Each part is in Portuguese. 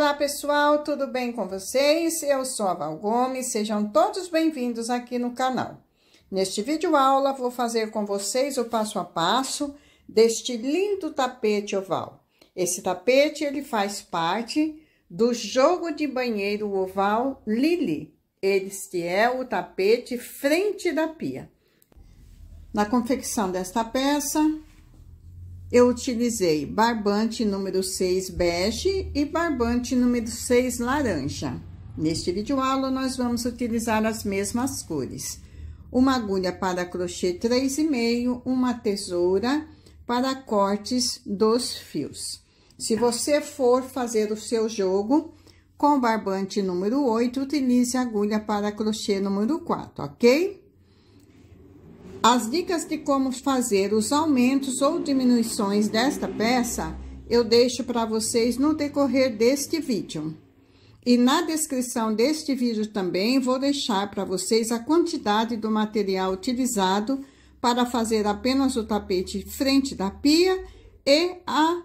Olá pessoal, tudo bem com vocês? Eu sou a Val Gomes, sejam todos bem-vindos aqui no canal. Neste vídeo aula vou fazer com vocês o passo a passo deste lindo tapete oval. Esse tapete ele faz parte do jogo de banheiro oval Lili. Este é o tapete frente da pia. Na confecção desta peça, eu utilizei barbante número 6 bege e barbante número 6 laranja. Neste vídeo aula, nós vamos utilizar as mesmas cores. Uma agulha para crochê 3,5, uma tesoura para cortes dos fios. Se você for fazer o seu jogo com barbante número 8, utilize agulha para crochê número 4, ok? As dicas de como fazer os aumentos ou diminuições desta peça eu deixo para vocês no decorrer deste vídeo. E na descrição deste vídeo também vou deixar para vocês a quantidade do material utilizado para fazer apenas o tapete frente da pia e a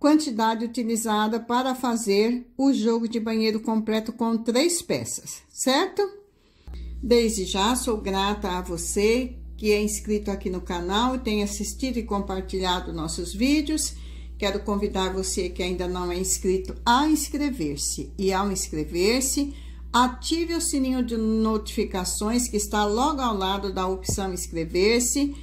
quantidade utilizada para fazer o jogo de banheiro completo com três peças, certo? Desde já sou grata a você que é inscrito aqui no canal e tem assistido e compartilhado nossos vídeos. Quero convidar você que ainda não é inscrito a inscrever-se. E ao inscrever-se, ative o sininho de notificações que está logo ao lado da opção inscrever-se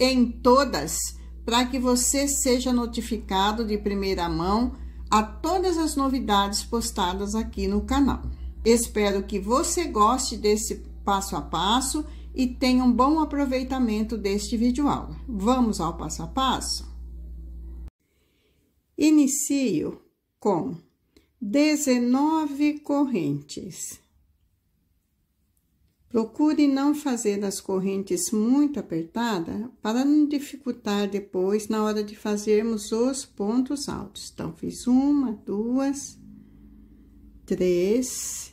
em todas, para que você seja notificado de primeira mão a todas as novidades postadas aqui no canal. Espero que você goste desse passo a passo e tenha um bom aproveitamento deste vídeo aula. Vamos ao passo a passo? Inicio com 19 correntes. Procure não fazer as correntes muito apertadas para não dificultar depois na hora de fazermos os pontos altos. Então, fiz uma, duas, três,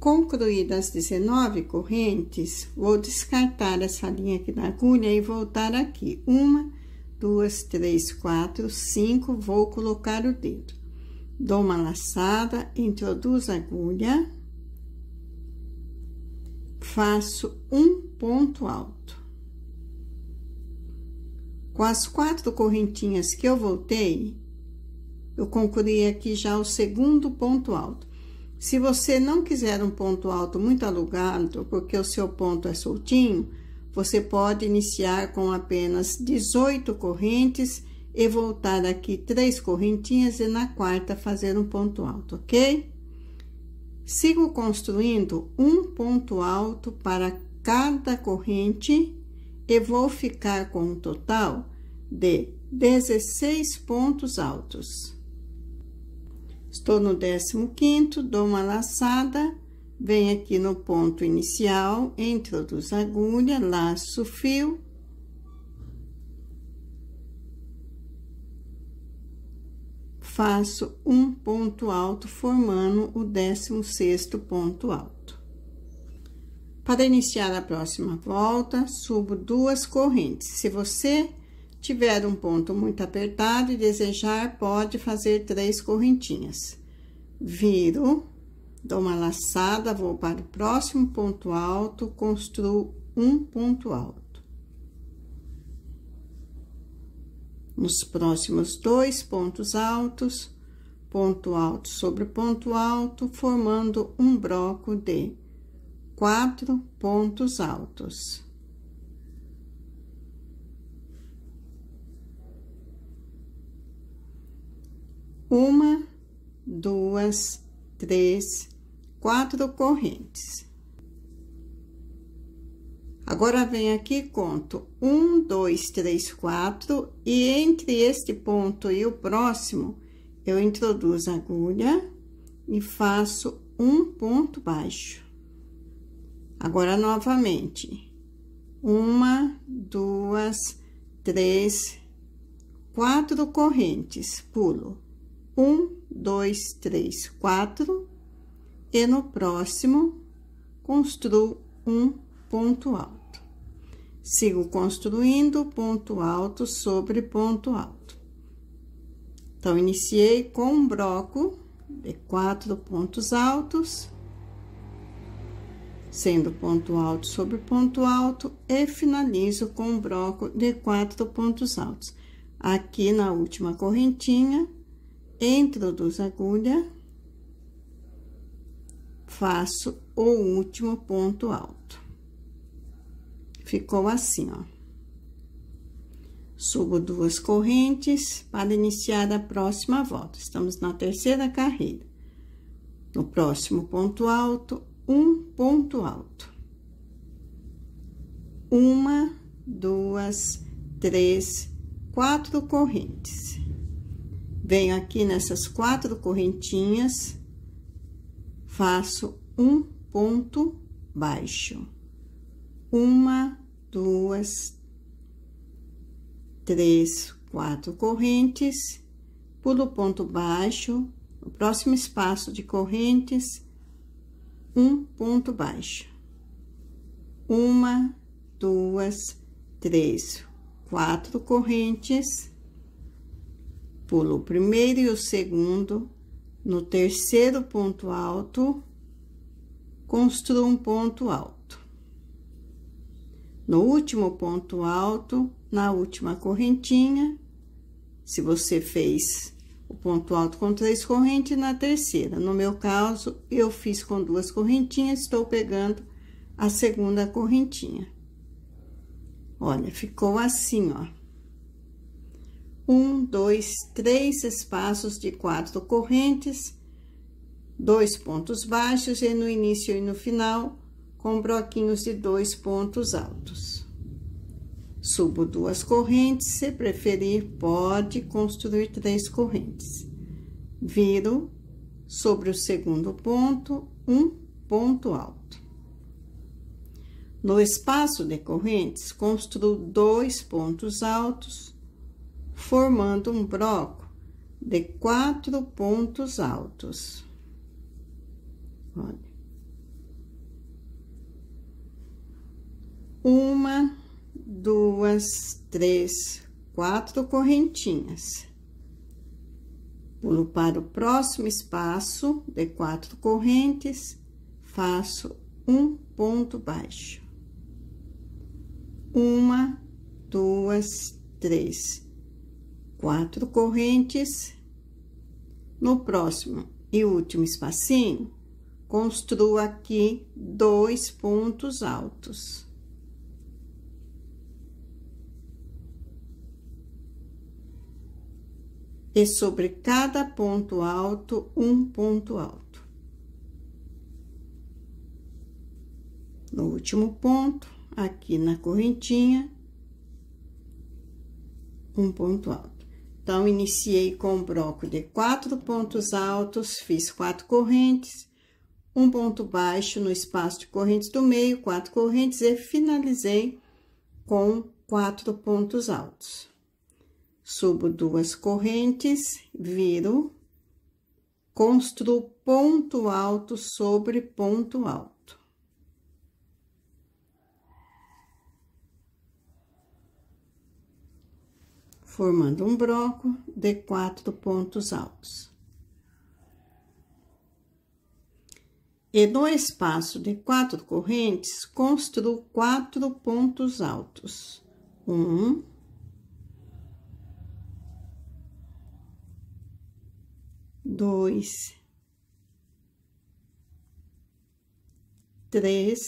Concluídas 19 correntes, vou descartar essa linha aqui da agulha e voltar aqui. Uma, duas, três, quatro, cinco, vou colocar o dedo. Dou uma laçada, introduzo a agulha, faço um ponto alto. Com as quatro correntinhas que eu voltei, eu concluí aqui já o segundo ponto alto se você não quiser um ponto alto muito alugado, porque o seu ponto é soltinho, você pode iniciar com apenas 18 correntes e voltar aqui três correntinhas e na quarta fazer um ponto alto, ok? Sigo construindo um ponto alto para cada corrente e vou ficar com um total de 16 pontos altos. Estou no 15 quinto, dou uma laçada, venho aqui no ponto inicial, introduz a agulha, laço o fio. Faço um ponto alto, formando o 16 sexto ponto alto. Para iniciar a próxima volta, subo duas correntes. Se você Tiver um ponto muito apertado e desejar, pode fazer três correntinhas. Viro, dou uma laçada, vou para o próximo ponto alto, construo um ponto alto. Nos próximos dois pontos altos, ponto alto sobre ponto alto, formando um bloco de quatro pontos altos. uma, duas, três, quatro correntes. Agora, vem aqui conto um, dois, três, quatro, e entre este ponto e o próximo, eu introduzo a agulha e faço um ponto baixo. Agora, novamente, uma, duas, três, quatro correntes, pulo um, dois, três, quatro, e no próximo, construo um ponto alto. Sigo construindo ponto alto sobre ponto alto. Então, iniciei com um bloco de quatro pontos altos, sendo ponto alto sobre ponto alto, e finalizo com um bloco de quatro pontos altos. Aqui na última correntinha, entro a agulha, faço o último ponto alto. Ficou assim, ó. Subo duas correntes para iniciar a próxima volta. Estamos na terceira carreira. No próximo ponto alto, um ponto alto. Uma, duas, três, quatro correntes venho aqui nessas quatro correntinhas, faço um ponto baixo. Uma, duas, três, quatro correntes, pulo ponto baixo, o próximo espaço de correntes, um ponto baixo. Uma, duas, três, quatro correntes, pulo o primeiro e o segundo, no terceiro ponto alto, construo um ponto alto. No último ponto alto, na última correntinha, se você fez o ponto alto com três correntes, na terceira. No meu caso, eu fiz com duas correntinhas, estou pegando a segunda correntinha. Olha, ficou assim, ó um, dois, três espaços de quatro correntes, dois pontos baixos e no início e no final, com broquinhos de dois pontos altos. Subo duas correntes, se preferir, pode construir três correntes. Viro sobre o segundo ponto um ponto alto. No espaço de correntes, construo dois pontos altos formando um bloco de quatro pontos altos. Olha. Uma, duas, três, quatro correntinhas. Pulo para o próximo espaço de quatro correntes, faço um ponto baixo. Uma, duas, três, quatro correntes. No próximo e último espacinho, construa aqui dois pontos altos. E sobre cada ponto alto, um ponto alto. No último ponto, aqui na correntinha, um ponto alto. Então, iniciei com um bloco de quatro pontos altos, fiz quatro correntes, um ponto baixo no espaço de correntes do meio, quatro correntes e finalizei com quatro pontos altos. Subo duas correntes, viro, construo ponto alto sobre ponto alto. formando um bloco de quatro pontos altos. E no espaço de quatro correntes, construo quatro pontos altos. Um, dois, três,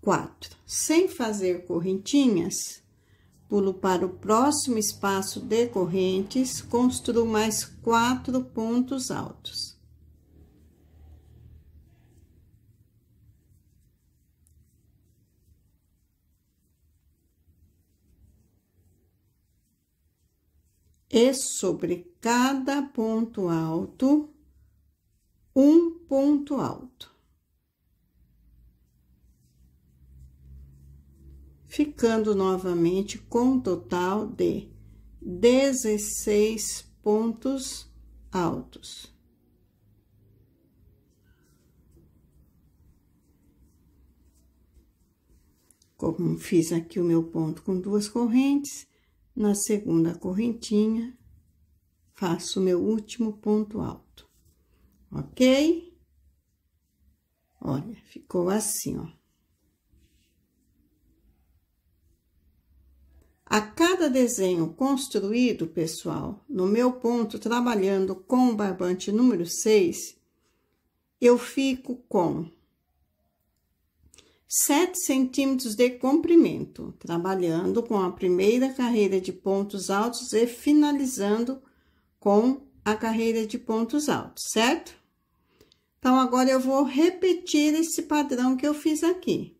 quatro sem fazer correntinhas, pulo para o próximo espaço de correntes, construo mais quatro pontos altos. E sobre cada ponto alto, um ponto alto. ficando novamente com um total de 16 pontos altos. Como fiz aqui o meu ponto com duas correntes, na segunda correntinha, faço o meu último ponto alto, ok? Olha, ficou assim, ó. A cada desenho construído, pessoal, no meu ponto, trabalhando com o barbante número 6, eu fico com 7 centímetros de comprimento, trabalhando com a primeira carreira de pontos altos e finalizando com a carreira de pontos altos, certo? Então, agora eu vou repetir esse padrão que eu fiz aqui.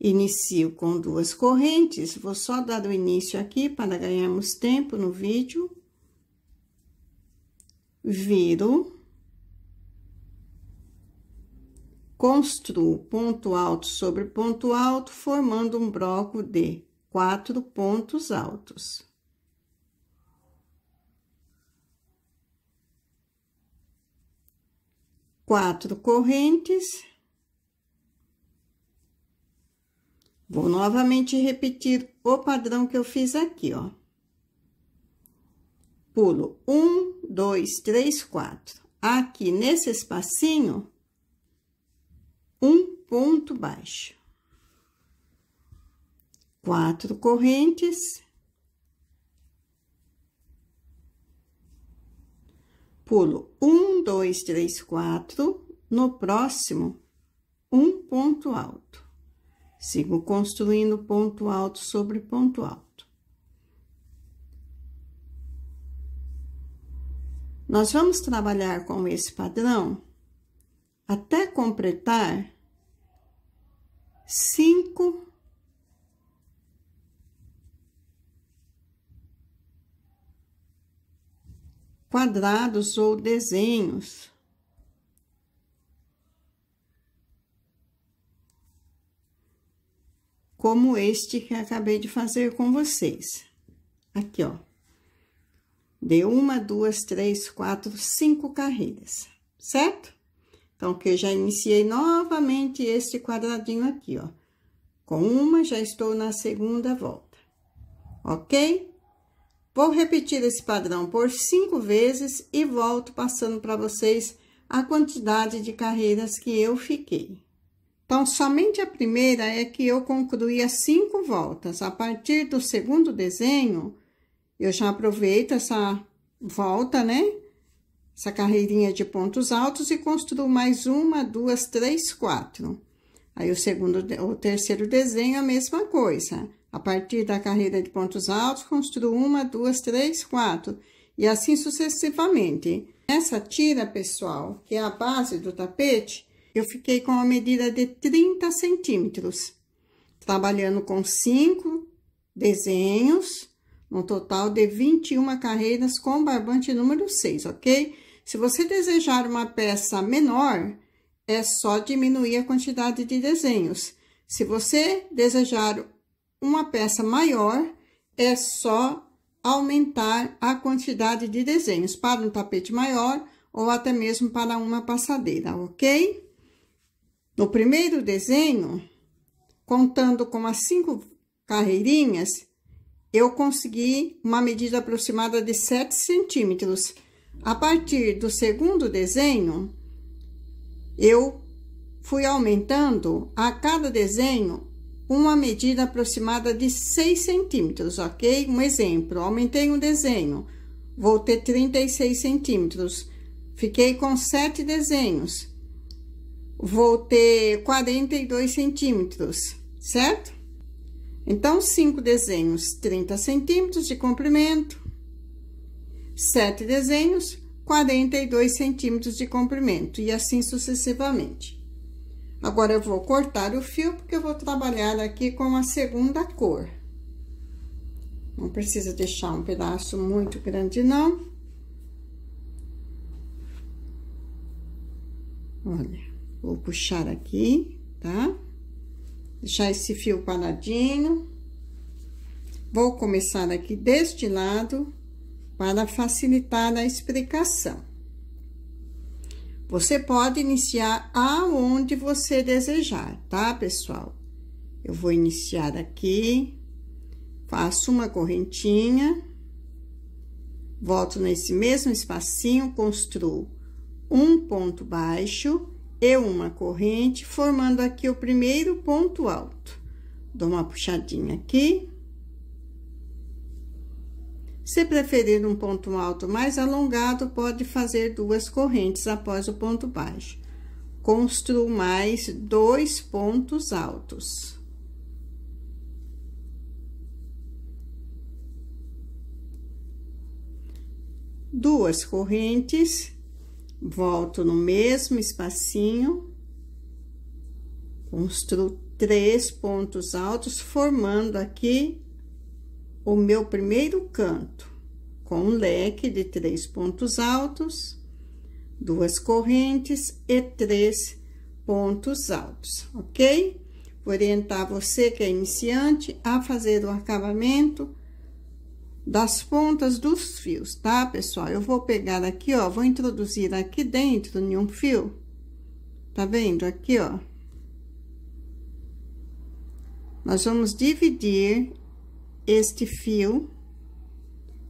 Inicio com duas correntes, vou só dar o início aqui para ganharmos tempo no vídeo. Viro. Construo ponto alto sobre ponto alto, formando um bloco de quatro pontos altos. Quatro correntes Vou novamente repetir o padrão que eu fiz aqui, ó. Pulo um, dois, três, quatro. Aqui nesse espacinho, um ponto baixo. Quatro correntes. Pulo um, dois, três, quatro. No próximo, um ponto alto. Sigo construindo ponto alto sobre ponto alto. Nós vamos trabalhar com esse padrão até completar cinco quadrados ou desenhos como este que acabei de fazer com vocês. Aqui, ó. Deu uma, duas, três, quatro, cinco carreiras, certo? Então, que eu já iniciei novamente este quadradinho aqui, ó. Com uma, já estou na segunda volta, ok? Vou repetir esse padrão por cinco vezes e volto passando para vocês a quantidade de carreiras que eu fiquei. Então, somente a primeira é que eu concluí as cinco voltas. A partir do segundo desenho, eu já aproveito essa volta, né? Essa carreirinha de pontos altos e construo mais uma, duas, três, quatro. Aí, o segundo, o terceiro desenho, é a mesma coisa. A partir da carreira de pontos altos, construo uma, duas, três, quatro. E assim sucessivamente. Essa tira, pessoal, que é a base do tapete, eu fiquei com a medida de 30 centímetros, trabalhando com cinco desenhos, no total de 21 carreiras com barbante número 6, ok? Se você desejar uma peça menor, é só diminuir a quantidade de desenhos. Se você desejar uma peça maior, é só aumentar a quantidade de desenhos para um tapete maior ou até mesmo para uma passadeira, ok? No primeiro desenho, contando com as cinco carreirinhas, eu consegui uma medida aproximada de 7 centímetros. A partir do segundo desenho, eu fui aumentando a cada desenho uma medida aproximada de 6 centímetros, ok? Um exemplo, aumentei um desenho, vou ter 36 centímetros. Fiquei com sete desenhos vou ter 42 centímetros, certo? Então, cinco desenhos, 30 centímetros de comprimento, sete desenhos, 42 centímetros de comprimento, e assim sucessivamente. Agora, eu vou cortar o fio, porque eu vou trabalhar aqui com a segunda cor. Não precisa deixar um pedaço muito grande, não. Olha. Vou puxar aqui, tá? Deixar esse fio paradinho. Vou começar aqui deste lado para facilitar a explicação. Você pode iniciar aonde você desejar, tá, pessoal? Eu vou iniciar aqui, faço uma correntinha, volto nesse mesmo espacinho, construo um ponto baixo e uma corrente, formando aqui o primeiro ponto alto. Dou uma puxadinha aqui. Se preferir um ponto alto mais alongado, pode fazer duas correntes após o ponto baixo. Construo mais dois pontos altos. Duas correntes volto no mesmo espacinho, construo três pontos altos, formando aqui o meu primeiro canto, com um leque de três pontos altos, duas correntes e três pontos altos, ok? Vou orientar você que é iniciante a fazer o acabamento das pontas dos fios, tá, pessoal? Eu vou pegar aqui, ó, vou introduzir aqui dentro em um fio, tá vendo? Aqui, ó. Nós vamos dividir este fio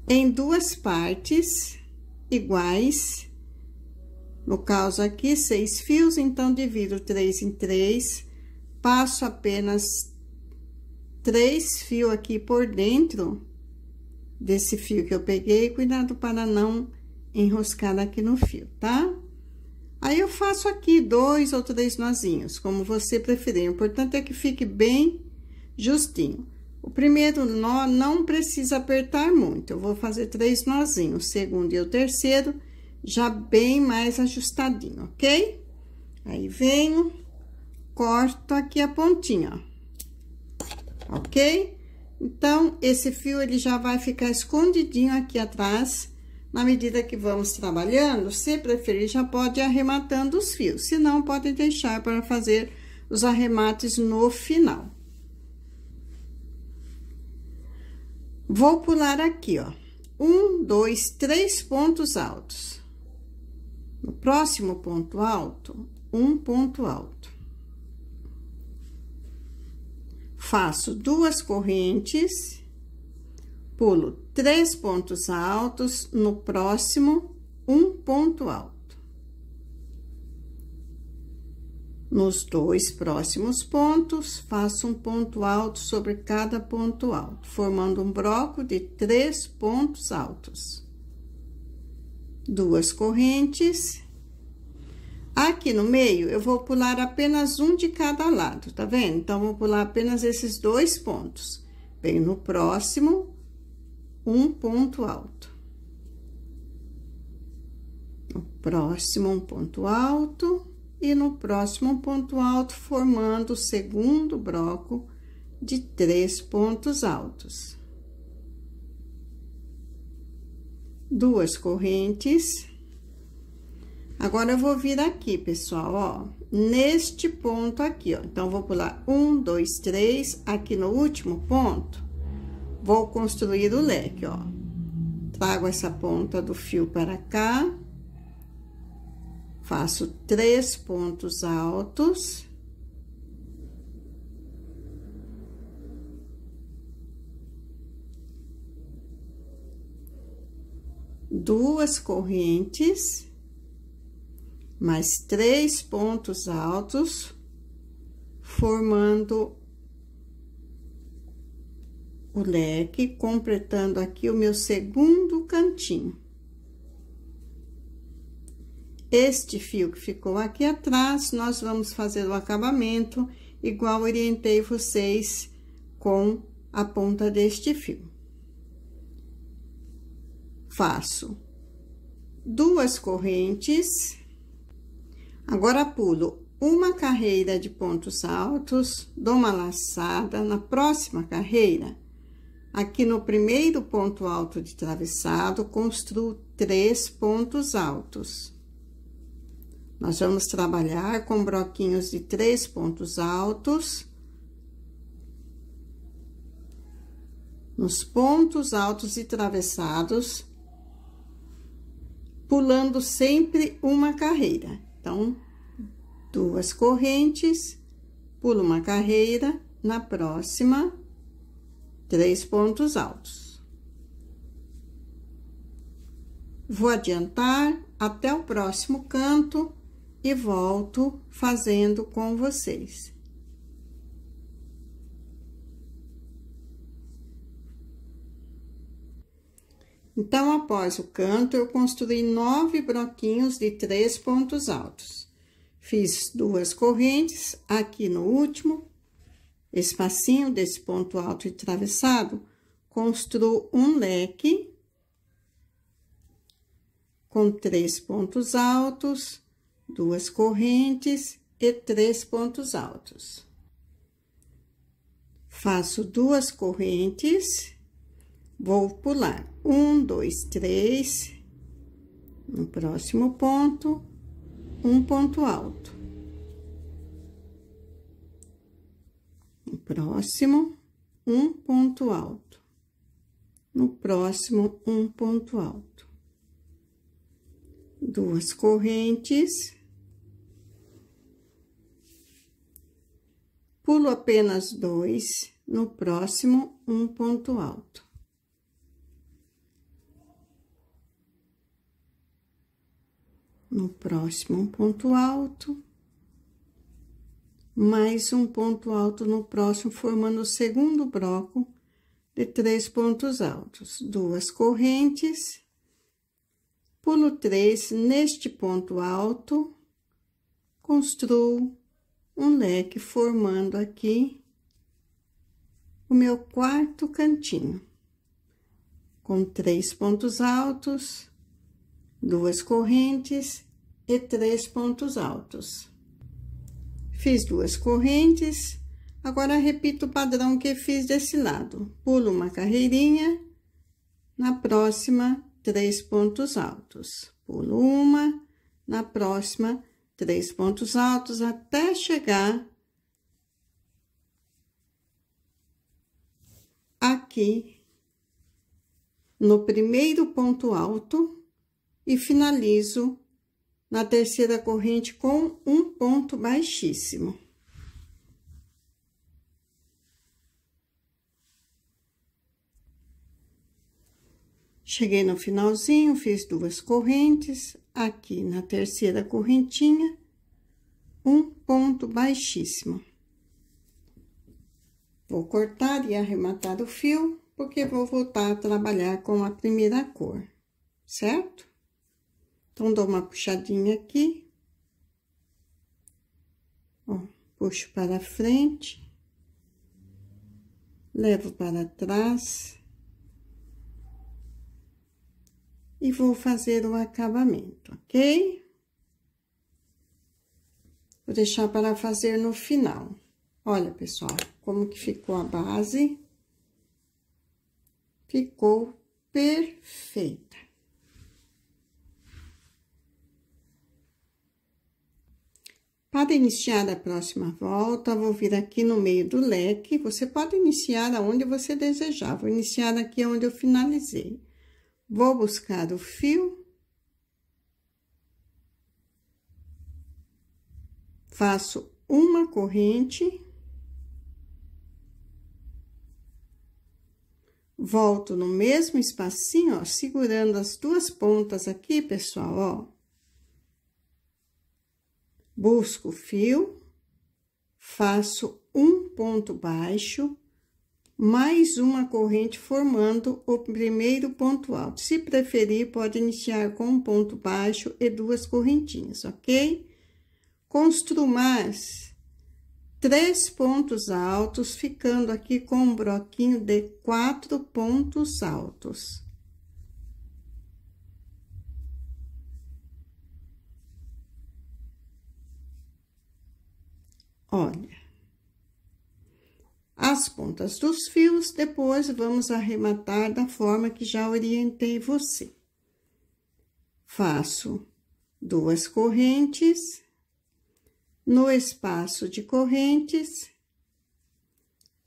em duas partes iguais. No caso aqui, seis fios, então, divido três em três, passo apenas três fios aqui por dentro desse fio que eu peguei, cuidado para não enroscar aqui no fio, tá? Aí, eu faço aqui dois ou três nozinhos, como você preferir. O importante é que fique bem justinho. O primeiro nó não precisa apertar muito. Eu vou fazer três nozinhos, o segundo e o terceiro, já bem mais ajustadinho, ok? Aí, venho, corto aqui a pontinha, ok? Então, esse fio ele já vai ficar escondidinho aqui atrás. Na medida que vamos trabalhando, se preferir, já pode ir arrematando os fios. Se não, pode deixar para fazer os arremates no final. Vou pular aqui, ó. Um, dois, três pontos altos. No próximo ponto alto, um ponto alto. faço duas correntes, pulo três pontos altos, no próximo, um ponto alto. Nos dois próximos pontos, faço um ponto alto sobre cada ponto alto, formando um bloco de três pontos altos. Duas correntes Aqui no meio, eu vou pular apenas um de cada lado, tá vendo? Então, vou pular apenas esses dois pontos. Venho no próximo, um ponto alto. No próximo, um ponto alto. E no próximo, um ponto alto, formando o segundo bloco de três pontos altos. Duas correntes Agora, eu vou vir aqui, pessoal, ó, neste ponto aqui, ó. Então, vou pular um, dois, três, aqui no último ponto, vou construir o leque, ó. Trago essa ponta do fio para cá, faço três pontos altos. Duas correntes mais três pontos altos, formando o leque, completando aqui o meu segundo cantinho. Este fio que ficou aqui atrás, nós vamos fazer o acabamento, igual orientei vocês com a ponta deste fio. Faço duas correntes Agora, pulo uma carreira de pontos altos, dou uma laçada na próxima carreira. Aqui no primeiro ponto alto de travessado, construo três pontos altos. Nós vamos trabalhar com broquinhos de três pontos altos. Nos pontos altos e travessados, pulando sempre uma carreira. Então, duas correntes, pulo uma carreira, na próxima, três pontos altos. Vou adiantar até o próximo canto e volto fazendo com vocês. Então, após o canto, eu construí nove broquinhos de três pontos altos. Fiz duas correntes, aqui no último espacinho desse ponto alto e travessado, construo um leque com três pontos altos, duas correntes e três pontos altos. Faço duas correntes Vou pular um, dois, três, no próximo ponto, um ponto alto. No próximo, um ponto alto. No próximo, um ponto alto. Duas correntes. Pulo apenas dois, no próximo, um ponto alto. No próximo, um ponto alto. Mais um ponto alto no próximo, formando o segundo bloco de três pontos altos. Duas correntes. Pulo três neste ponto alto. Construo um leque formando aqui o meu quarto cantinho. Com três pontos altos duas correntes e três pontos altos. Fiz duas correntes, agora repito o padrão que fiz desse lado. Pulo uma carreirinha, na próxima, três pontos altos. Pulo uma, na próxima, três pontos altos, até chegar aqui no primeiro ponto alto e finalizo na terceira corrente com um ponto baixíssimo. Cheguei no finalzinho, fiz duas correntes, aqui na terceira correntinha, um ponto baixíssimo. Vou cortar e arrematar o fio, porque vou voltar a trabalhar com a primeira cor, certo? Então, dou uma puxadinha aqui. Ó, puxo para frente. Levo para trás. E vou fazer o acabamento, ok? Vou deixar para fazer no final. Olha, pessoal, como que ficou a base. Ficou perfeito. Para iniciar a próxima volta, vou vir aqui no meio do leque. Você pode iniciar aonde você desejar. Vou iniciar aqui onde eu finalizei. Vou buscar o fio. Faço uma corrente. Volto no mesmo espacinho, ó, segurando as duas pontas aqui, pessoal, ó busco o fio, faço um ponto baixo, mais uma corrente formando o primeiro ponto alto. Se preferir, pode iniciar com um ponto baixo e duas correntinhas, ok? Construo mais três pontos altos, ficando aqui com um broquinho de quatro pontos altos. Olha. As pontas dos fios, depois vamos arrematar da forma que já orientei você. Faço duas correntes, no espaço de correntes,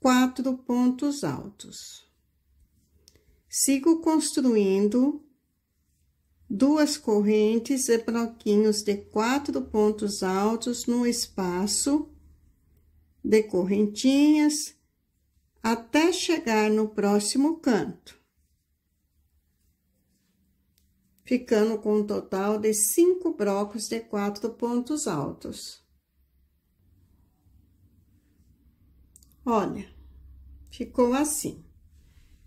quatro pontos altos. Sigo construindo duas correntes e bloquinhos de quatro pontos altos no espaço de correntinhas até chegar no próximo canto. Ficando com um total de cinco blocos de quatro pontos altos. Olha, ficou assim.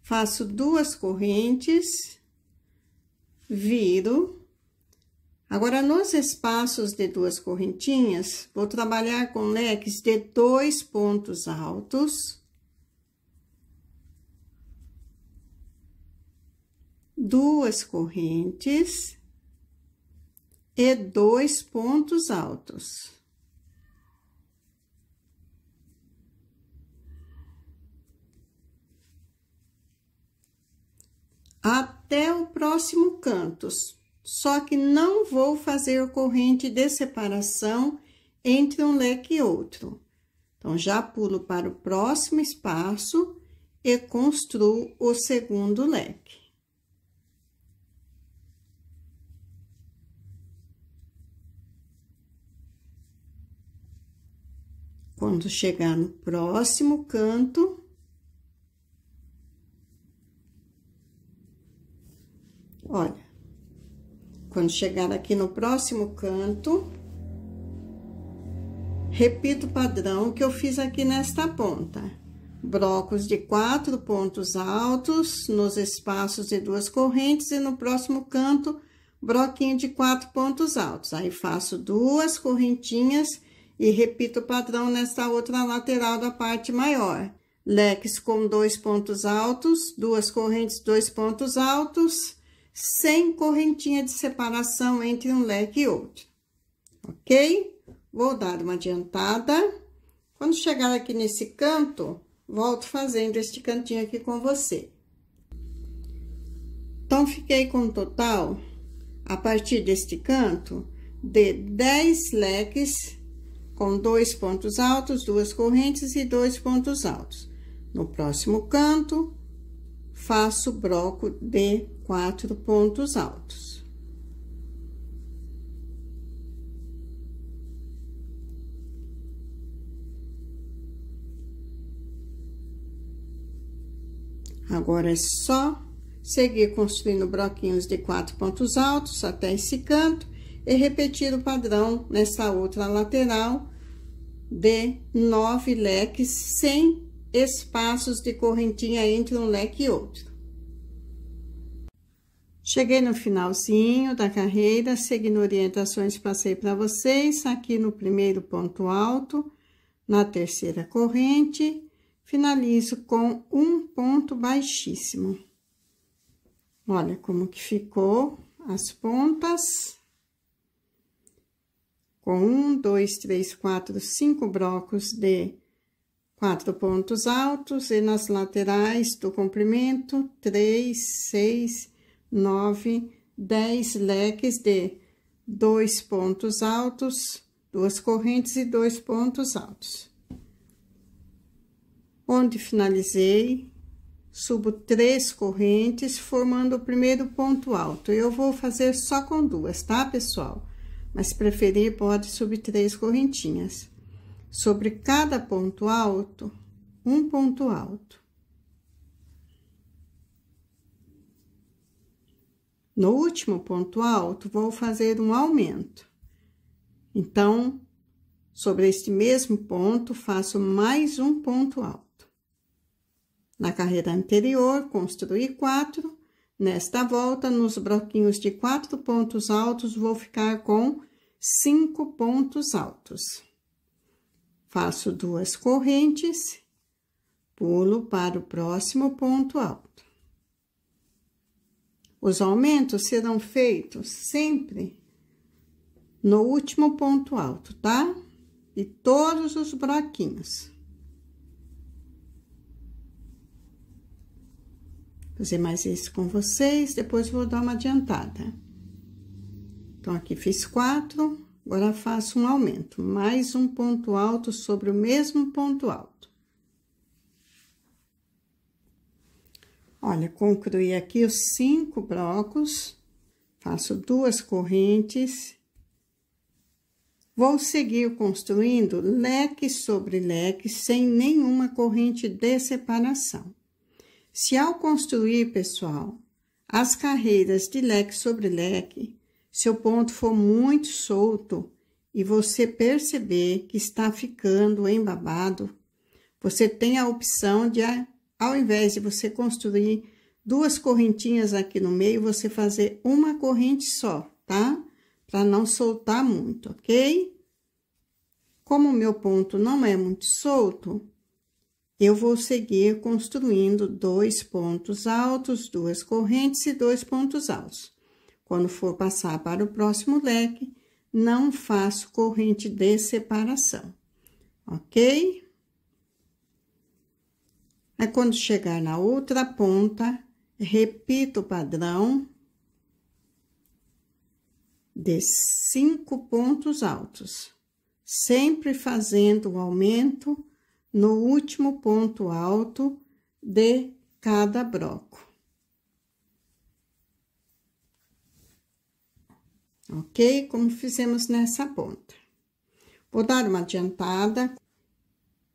Faço duas correntes, viro Agora, nos espaços de duas correntinhas, vou trabalhar com leques de dois pontos altos. Duas correntes e dois pontos altos. Até o próximo canto só que não vou fazer corrente de separação entre um leque e outro. Então, já pulo para o próximo espaço e construo o segundo leque. Quando chegar no próximo canto, olha, quando chegar aqui no próximo canto, repito o padrão que eu fiz aqui nesta ponta. Blocos de quatro pontos altos nos espaços de duas correntes e no próximo canto, bloquinho de quatro pontos altos. Aí, faço duas correntinhas e repito o padrão nesta outra lateral da parte maior. Leques com dois pontos altos, duas correntes, dois pontos altos, sem correntinha de separação entre um leque e outro, ok? Vou dar uma adiantada. Quando chegar aqui nesse canto, volto fazendo este cantinho aqui com você. Então, fiquei com um total, a partir deste canto, de 10 leques com dois pontos altos, duas correntes e dois pontos altos. No próximo canto, faço bloco de quatro pontos altos. Agora é só seguir construindo broquinhos de quatro pontos altos até esse canto e repetir o padrão nessa outra lateral de nove leques sem espaços de correntinha entre um leque e outro. Cheguei no finalzinho da carreira, seguindo orientações passei para vocês, aqui no primeiro ponto alto, na terceira corrente, finalizo com um ponto baixíssimo. Olha como que ficou as pontas. Com um, dois, três, quatro, cinco blocos de quatro pontos altos e nas laterais do comprimento, três, seis, nove, dez leques de dois pontos altos, duas correntes e dois pontos altos. Onde finalizei, subo três correntes, formando o primeiro ponto alto. Eu vou fazer só com duas, tá, pessoal? Mas preferir, pode subir três correntinhas sobre cada ponto alto, um ponto alto. No último ponto alto, vou fazer um aumento. Então, sobre este mesmo ponto, faço mais um ponto alto. Na carreira anterior, construí quatro. Nesta volta, nos bloquinhos de quatro pontos altos, vou ficar com cinco pontos altos. Faço duas correntes, pulo para o próximo ponto alto. Os aumentos serão feitos sempre no último ponto alto, tá? E todos os buraquinhos. fazer mais isso com vocês, depois vou dar uma adiantada. Então, aqui fiz quatro, Agora faço um aumento, mais um ponto alto sobre o mesmo ponto alto. Olha, concluí aqui os cinco blocos, faço duas correntes. Vou seguir construindo leque sobre leque, sem nenhuma corrente de separação. Se ao construir, pessoal, as carreiras de leque sobre leque, se o ponto for muito solto e você perceber que está ficando embabado, você tem a opção de, ao invés de você construir duas correntinhas aqui no meio, você fazer uma corrente só, tá? Para não soltar muito, ok? Como o meu ponto não é muito solto, eu vou seguir construindo dois pontos altos, duas correntes e dois pontos altos. Quando for passar para o próximo leque, não faço corrente de separação, ok? Aí, quando chegar na outra ponta, repito o padrão de cinco pontos altos, sempre fazendo o aumento no último ponto alto de cada bloco. ok? Como fizemos nessa ponta. Vou dar uma adiantada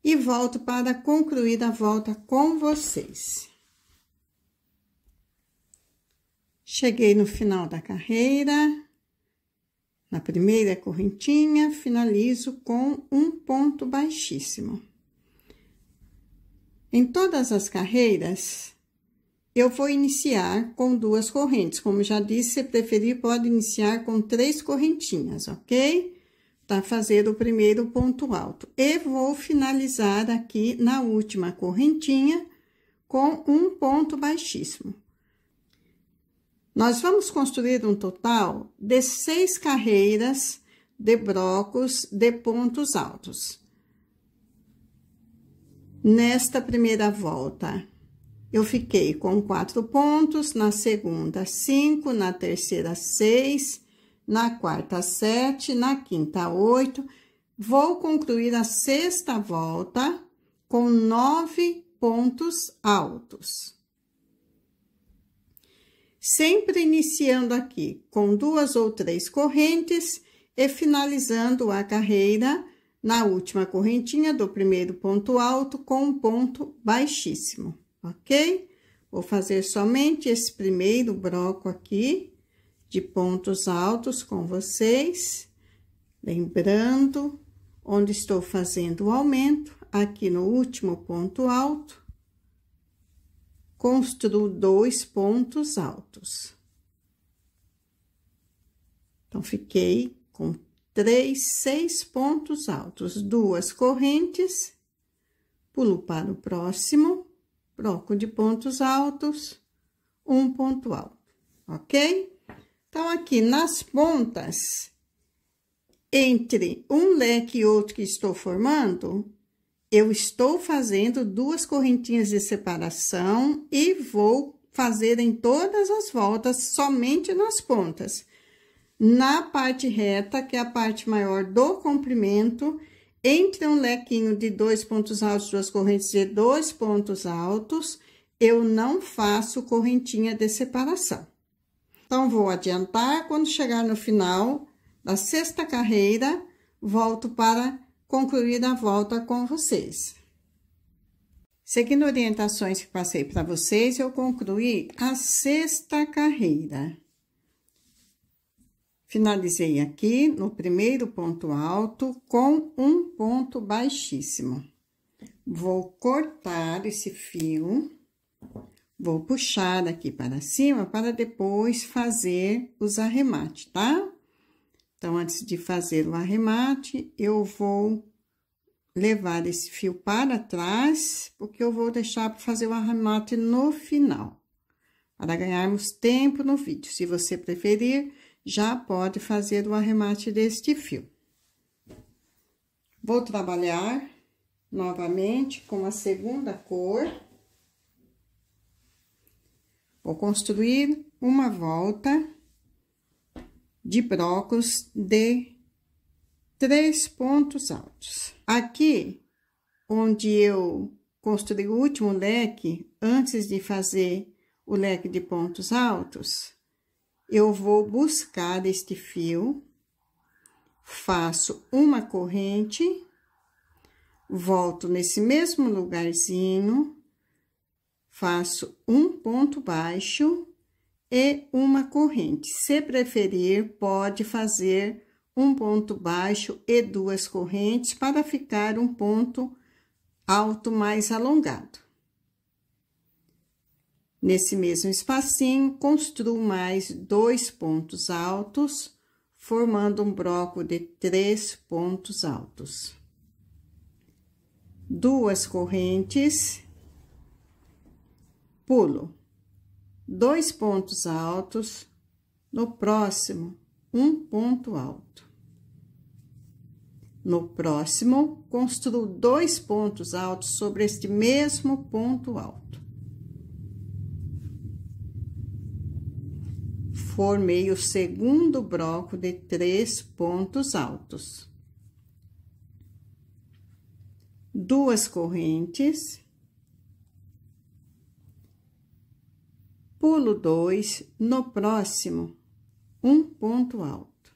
e volto para concluir a volta com vocês. Cheguei no final da carreira, na primeira correntinha, finalizo com um ponto baixíssimo. Em todas as carreiras, eu vou iniciar com duas correntes. Como já disse, se preferir, pode iniciar com três correntinhas, ok? Tá fazer o primeiro ponto alto. E vou finalizar aqui na última correntinha com um ponto baixíssimo. Nós vamos construir um total de seis carreiras de blocos de pontos altos. Nesta primeira volta, eu fiquei com quatro pontos, na segunda, cinco, na terceira, seis, na quarta, sete, na quinta, oito. Vou concluir a sexta volta com nove pontos altos. Sempre iniciando aqui com duas ou três correntes e finalizando a carreira na última correntinha do primeiro ponto alto com um ponto baixíssimo ok? Vou fazer somente esse primeiro bloco aqui de pontos altos com vocês. Lembrando onde estou fazendo o aumento, aqui no último ponto alto, construo dois pontos altos. Então, fiquei com três, seis pontos altos, duas correntes, pulo para o próximo, bloco de pontos altos, um ponto alto, ok? Então, aqui nas pontas, entre um leque e outro que estou formando, eu estou fazendo duas correntinhas de separação e vou fazer em todas as voltas, somente nas pontas. Na parte reta, que é a parte maior do comprimento, entre um lequinho de dois pontos altos, duas correntes de dois pontos altos, eu não faço correntinha de separação. Então, vou adiantar, quando chegar no final da sexta carreira, volto para concluir a volta com vocês. Seguindo orientações que passei para vocês, eu concluí a sexta carreira. Finalizei aqui no primeiro ponto alto com um ponto baixíssimo. Vou cortar esse fio, vou puxar aqui para cima para depois fazer os arremates, tá? Então, antes de fazer o arremate, eu vou levar esse fio para trás, porque eu vou deixar para fazer o arremate no final, para ganharmos tempo no vídeo. Se você preferir já pode fazer o arremate deste fio. Vou trabalhar novamente com a segunda cor. Vou construir uma volta de brocos de três pontos altos. Aqui, onde eu construí o último leque, antes de fazer o leque de pontos altos, eu vou buscar este fio, faço uma corrente, volto nesse mesmo lugarzinho, faço um ponto baixo e uma corrente. Se preferir, pode fazer um ponto baixo e duas correntes para ficar um ponto alto mais alongado. Nesse mesmo espacinho, construo mais dois pontos altos, formando um bloco de três pontos altos. Duas correntes, pulo, dois pontos altos, no próximo, um ponto alto. No próximo, construo dois pontos altos sobre este mesmo ponto alto. formei o segundo bloco de três pontos altos. Duas correntes. Pulo dois, no próximo, um ponto alto.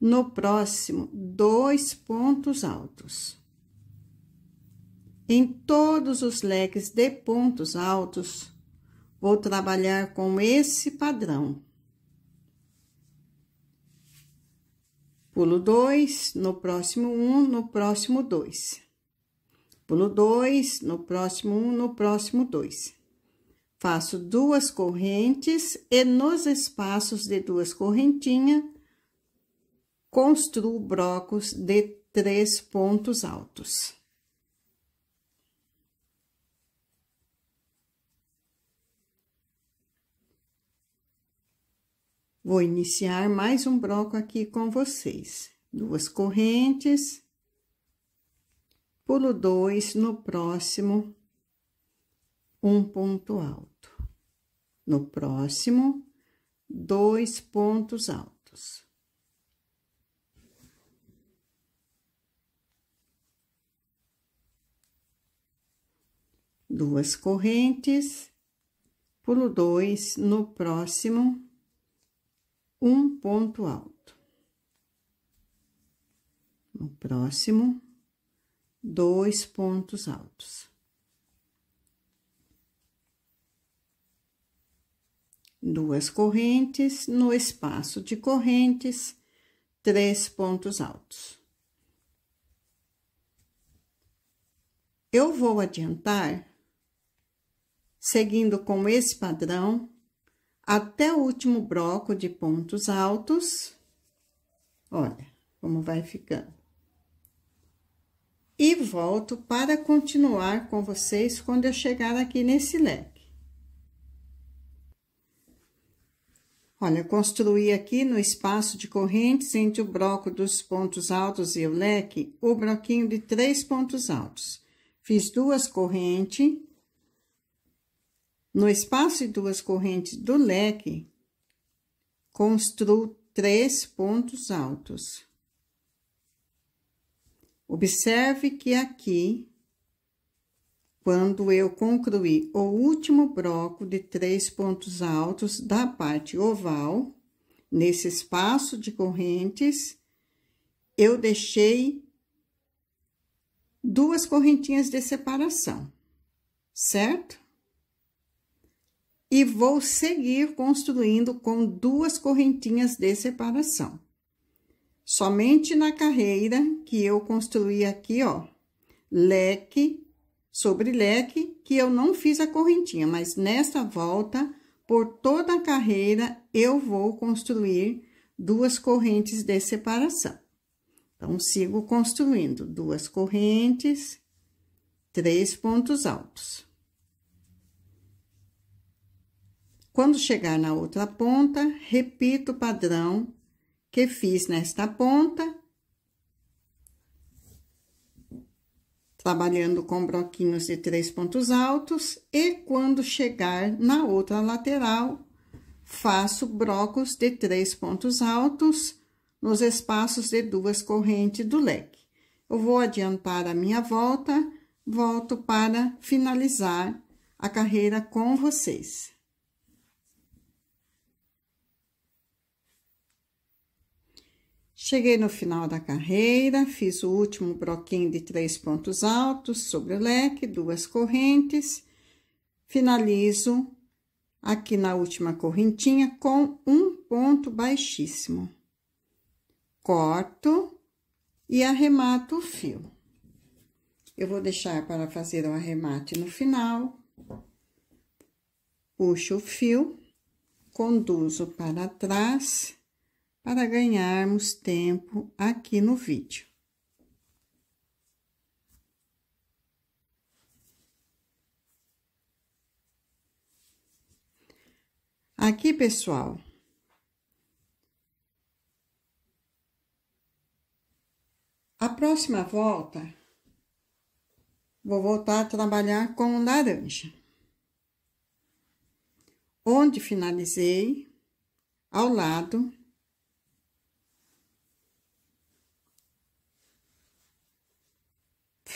No próximo, dois pontos altos. Em todos os leques de pontos altos, Vou trabalhar com esse padrão. Pulo dois, no próximo um, no próximo dois. Pulo dois, no próximo um, no próximo dois. Faço duas correntes e nos espaços de duas correntinhas, construo blocos de três pontos altos. Vou iniciar mais um bloco aqui com vocês. Duas correntes, pulo dois no próximo, um ponto alto. No próximo, dois pontos altos. Duas correntes, pulo dois no próximo, um ponto alto. No próximo, dois pontos altos. Duas correntes, no espaço de correntes, três pontos altos. Eu vou adiantar, seguindo com esse padrão, até o último bloco de pontos altos. Olha como vai ficando. E volto para continuar com vocês quando eu chegar aqui nesse leque. Olha, construí aqui no espaço de correntes entre o bloco dos pontos altos e o leque, o bloquinho de três pontos altos. Fiz duas correntes no espaço de duas correntes do leque, construo três pontos altos. Observe que aqui, quando eu concluí o último bloco de três pontos altos da parte oval, nesse espaço de correntes, eu deixei duas correntinhas de separação, certo? e vou seguir construindo com duas correntinhas de separação. Somente na carreira que eu construí aqui, ó, leque sobre leque, que eu não fiz a correntinha, mas nesta volta, por toda a carreira, eu vou construir duas correntes de separação. Então, sigo construindo duas correntes, três pontos altos. Quando chegar na outra ponta, repito o padrão que fiz nesta ponta, trabalhando com broquinhos de três pontos altos, e quando chegar na outra lateral, faço brocos de três pontos altos nos espaços de duas correntes do leque. Eu vou adiantar a minha volta, volto para finalizar a carreira com vocês. Cheguei no final da carreira, fiz o último broquinho de três pontos altos sobre o leque, duas correntes. Finalizo aqui na última correntinha com um ponto baixíssimo. Corto e arremato o fio. Eu vou deixar para fazer o arremate no final. Puxo o fio, conduzo para trás para ganharmos tempo aqui no vídeo. Aqui, pessoal, a próxima volta, vou voltar a trabalhar com laranja. Onde finalizei, ao lado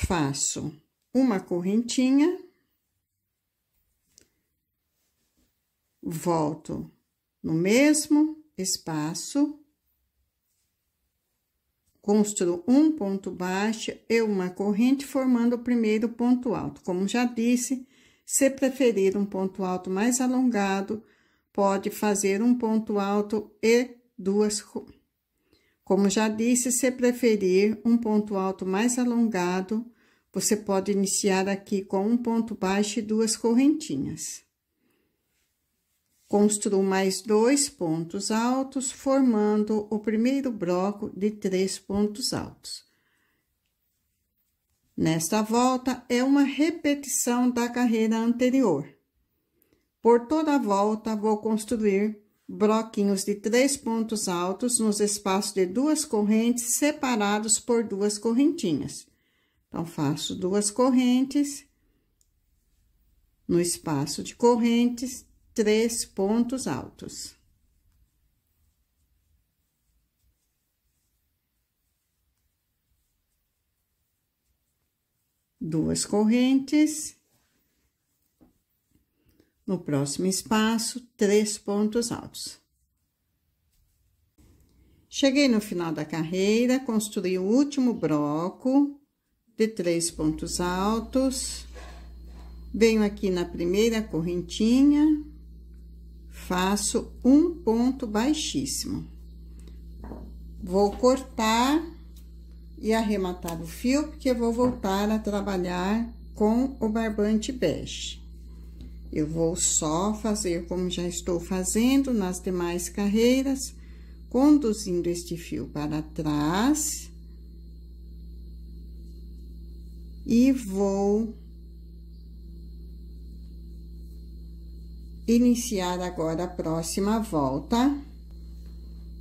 faço uma correntinha, volto no mesmo espaço, construo um ponto baixo e uma corrente formando o primeiro ponto alto. Como já disse, se preferir um ponto alto mais alongado, pode fazer um ponto alto e duas Como já disse, se preferir um ponto alto mais alongado, você pode iniciar aqui com um ponto baixo e duas correntinhas. Construo mais dois pontos altos, formando o primeiro bloco de três pontos altos. Nesta volta, é uma repetição da carreira anterior. Por toda a volta, vou construir bloquinhos de três pontos altos nos espaços de duas correntes separados por duas correntinhas. Então, faço duas correntes, no espaço de correntes, três pontos altos. Duas correntes. No próximo espaço, três pontos altos. Cheguei no final da carreira, construí o último bloco de três pontos altos, venho aqui na primeira correntinha, faço um ponto baixíssimo. Vou cortar e arrematar o fio, porque eu vou voltar a trabalhar com o barbante bege. Eu vou só fazer como já estou fazendo nas demais carreiras, conduzindo este fio para trás e vou iniciar agora a próxima volta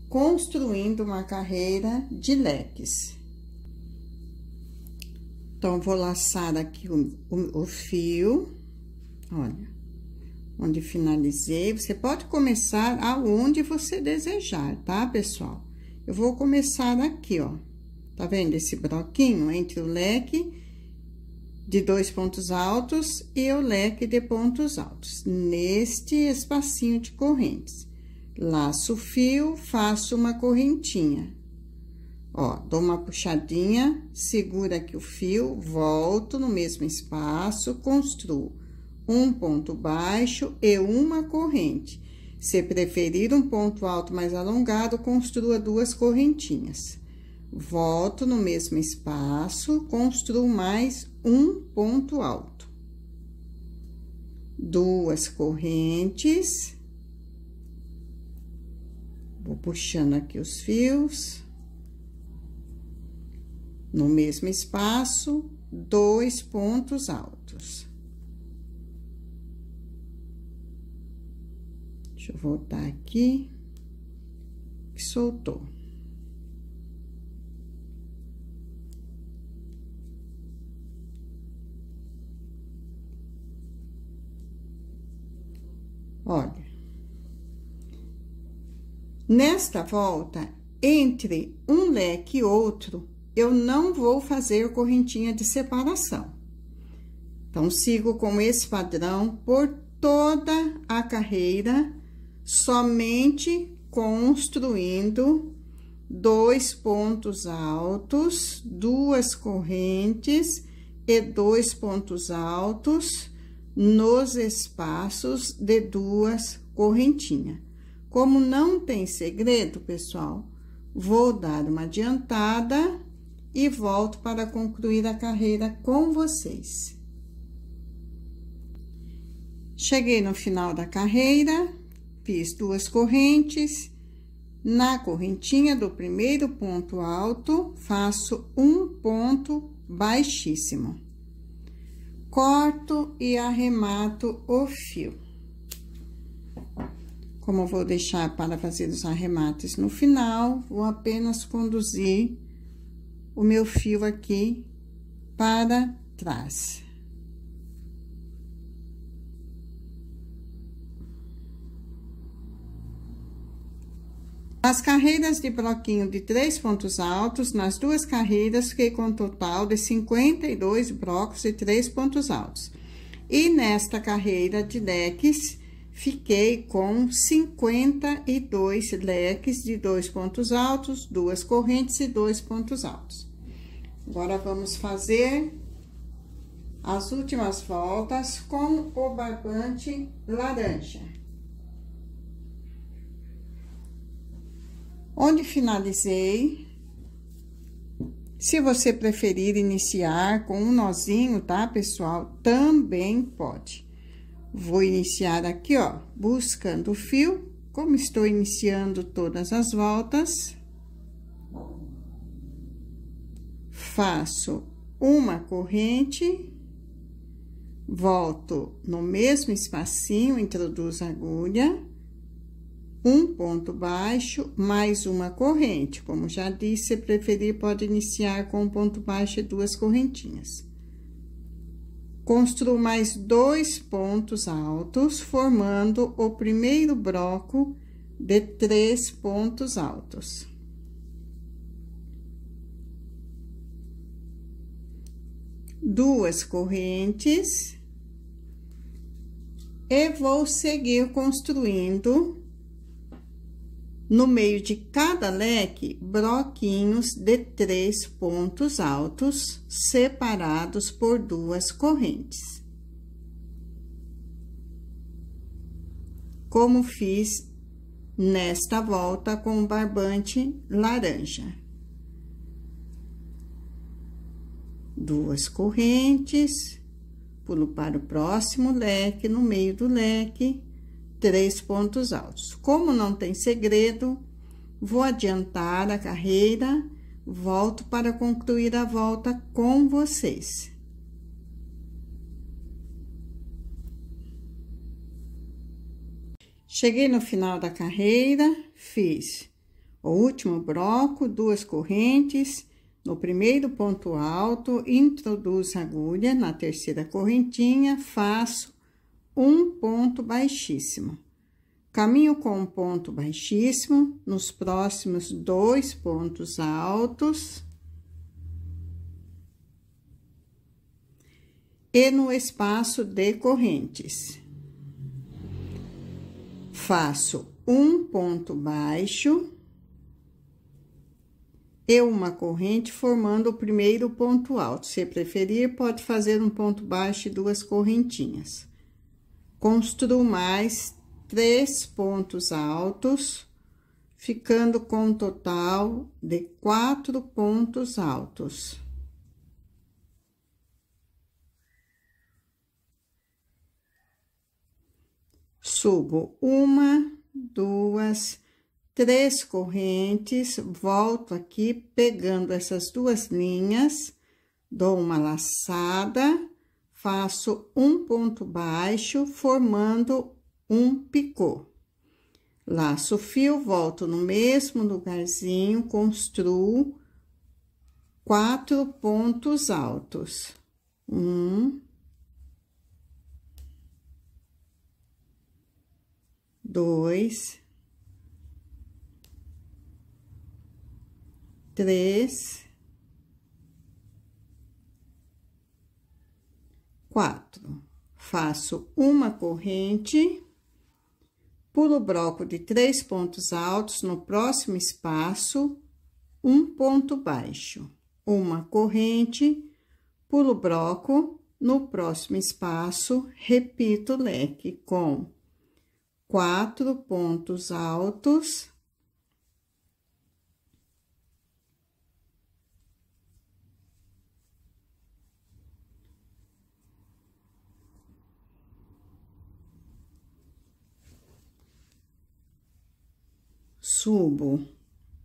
construindo uma carreira de leques. Então, vou laçar aqui o, o, o fio, olha, onde finalizei. Você pode começar aonde você desejar, tá, pessoal? Eu vou começar aqui, ó. Tá vendo esse broquinho entre o leque de dois pontos altos e o leque de pontos altos, neste espacinho de correntes. Laço o fio, faço uma correntinha. Ó, dou uma puxadinha, segura aqui o fio, volto no mesmo espaço, construo um ponto baixo e uma corrente. Se preferir um ponto alto mais alongado, construa duas correntinhas volto no mesmo espaço, construo mais um ponto alto. Duas correntes. Vou puxando aqui os fios. No mesmo espaço, dois pontos altos. Deixa eu voltar aqui. Soltou. Olha. Nesta volta, entre um leque e outro, eu não vou fazer correntinha de separação. Então, sigo com esse padrão por toda a carreira, somente construindo dois pontos altos, duas correntes e dois pontos altos nos espaços de duas correntinhas. Como não tem segredo, pessoal, vou dar uma adiantada e volto para concluir a carreira com vocês. Cheguei no final da carreira, fiz duas correntes. Na correntinha do primeiro ponto alto, faço um ponto baixíssimo corto e arremato o fio. Como eu vou deixar para fazer os arremates no final, vou apenas conduzir o meu fio aqui para trás. As carreiras de bloquinho de três pontos altos nas duas carreiras, fiquei com um total de 52 blocos e três pontos altos. E nesta carreira de leques, fiquei com 52 leques de dois pontos altos, duas correntes e dois pontos altos. Agora, vamos fazer as últimas voltas com o barbante laranja. onde finalizei. Se você preferir iniciar com um nozinho, tá, pessoal? Também pode. Vou iniciar aqui, ó, buscando o fio, como estou iniciando todas as voltas. Faço uma corrente, volto no mesmo espacinho, introduzo a agulha um ponto baixo, mais uma corrente. Como já disse, se preferir, pode iniciar com um ponto baixo e duas correntinhas. Construo mais dois pontos altos, formando o primeiro bloco de três pontos altos. Duas correntes. E vou seguir construindo no meio de cada leque, broquinhos de três pontos altos, separados por duas correntes. Como fiz nesta volta com o barbante laranja. Duas correntes, pulo para o próximo leque, no meio do leque, três pontos altos. Como não tem segredo, vou adiantar a carreira, volto para concluir a volta com vocês. Cheguei no final da carreira, fiz o último bloco, duas correntes. No primeiro ponto alto, introduzo a agulha na terceira correntinha, faço um ponto baixíssimo. Caminho com um ponto baixíssimo, nos próximos dois pontos altos. E no espaço de correntes Faço um ponto baixo e uma corrente formando o primeiro ponto alto. Se preferir, pode fazer um ponto baixo e duas correntinhas construo mais três pontos altos, ficando com um total de quatro pontos altos. Subo uma, duas, três correntes, volto aqui pegando essas duas linhas, dou uma laçada faço um ponto baixo, formando um picô. Laço o fio, volto no mesmo lugarzinho, construo quatro pontos altos. Um, dois, três, quatro. Faço uma corrente, pulo bloco de três pontos altos no próximo espaço, um ponto baixo. Uma corrente, pulo bloco, no próximo espaço, repito o leque com quatro pontos altos, subo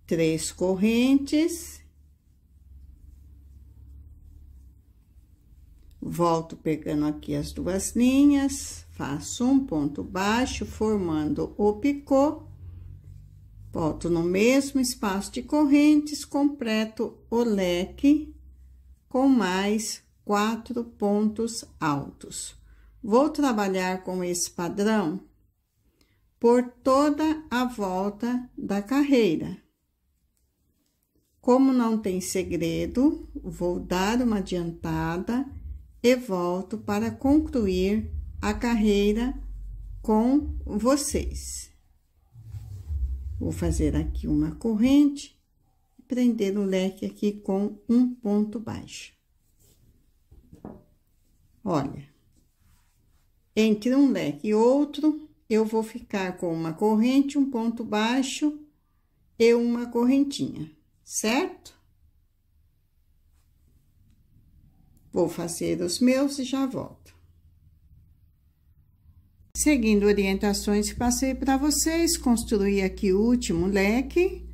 três correntes, volto pegando aqui as duas linhas, faço um ponto baixo, formando o picô, volto no mesmo espaço de correntes, completo o leque com mais quatro pontos altos. Vou trabalhar com esse padrão por toda a volta da carreira. Como não tem segredo, vou dar uma adiantada e volto para concluir a carreira com vocês. Vou fazer aqui uma corrente e prender o leque aqui com um ponto baixo. Olha, entre um leque e outro, eu vou ficar com uma corrente, um ponto baixo e uma correntinha, certo? Vou fazer os meus e já volto. Seguindo orientações que passei para vocês, construí aqui o último leque,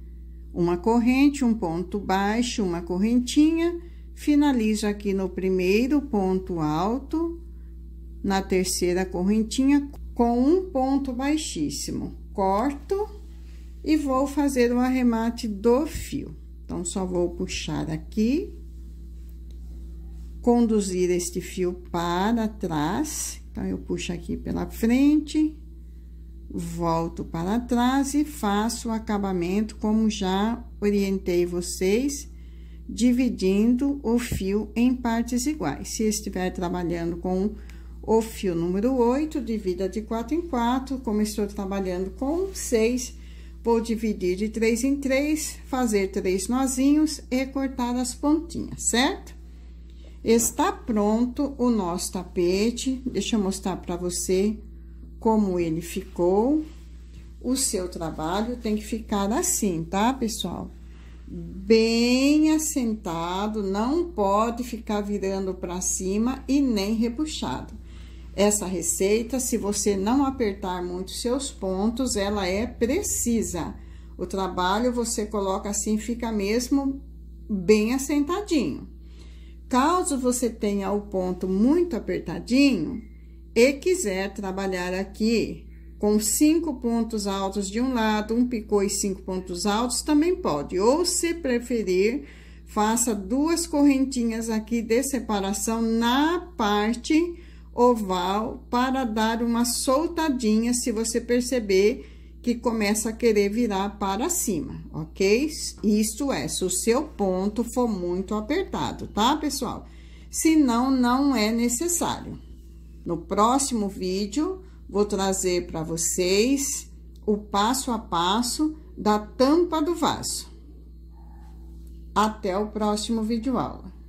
uma corrente, um ponto baixo, uma correntinha, finalizo aqui no primeiro ponto alto, na terceira correntinha, com um ponto baixíssimo. Corto e vou fazer o arremate do fio. Então, só vou puxar aqui, conduzir este fio para trás. Então, eu puxo aqui pela frente, volto para trás e faço o acabamento como já orientei vocês, dividindo o fio em partes iguais. Se estiver trabalhando com o fio número 8, divida de 4 em 4, como estou trabalhando com 6, vou dividir de 3 em 3, fazer 3 nozinhos e cortar as pontinhas, certo? Está pronto o nosso tapete, deixa eu mostrar para você como ele ficou. O seu trabalho tem que ficar assim, tá, pessoal? Bem assentado, não pode ficar virando para cima e nem repuxado. Essa receita, se você não apertar muito seus pontos, ela é precisa. O trabalho você coloca assim, fica mesmo bem assentadinho. Caso você tenha o ponto muito apertadinho e quiser trabalhar aqui com cinco pontos altos de um lado, um picô e cinco pontos altos, também pode. Ou se preferir, faça duas correntinhas aqui de separação na parte oval para dar uma soltadinha se você perceber que começa a querer virar para cima, ok? Isso é, se o seu ponto for muito apertado, tá, pessoal? Se não, não é necessário. No próximo vídeo, vou trazer para vocês o passo a passo da tampa do vaso. Até o próximo vídeo aula.